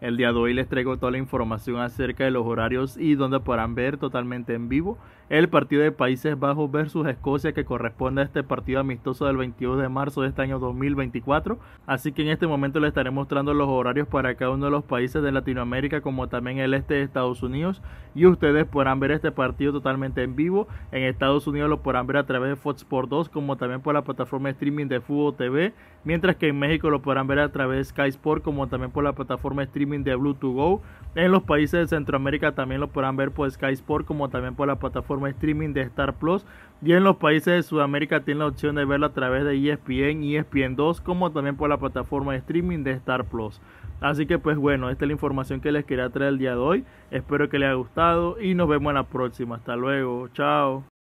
El día de hoy les traigo toda la información acerca de los horarios y donde podrán ver totalmente en vivo el partido de Países Bajos versus Escocia que corresponde a este partido amistoso del 22 de marzo de este año 2024. Así que en este momento les estaré mostrando los horarios para cada uno de los países de Latinoamérica como también el este de Estados Unidos y ustedes podrán ver este partido totalmente en vivo. En Estados Unidos lo podrán ver a través de Fox Sports 2 como también por la plataforma de streaming de Fútbol TV, mientras que en México lo podrán ver a través de Sky Sport como también por la plataforma de streaming de Bluetooth Go. En los países de Centroamérica también lo podrán ver por Sky Sport como también por la plataforma de streaming de Star Plus. Y en los países de Sudamérica tienen la opción de verlo a través de ESPN, ESPN 2 como también por la plataforma de streaming de Star Plus. Así que pues bueno, esta es la información que les quería traer el día de hoy. Espero que les haya gustado y nos vemos en la próxima. Hasta luego, chao.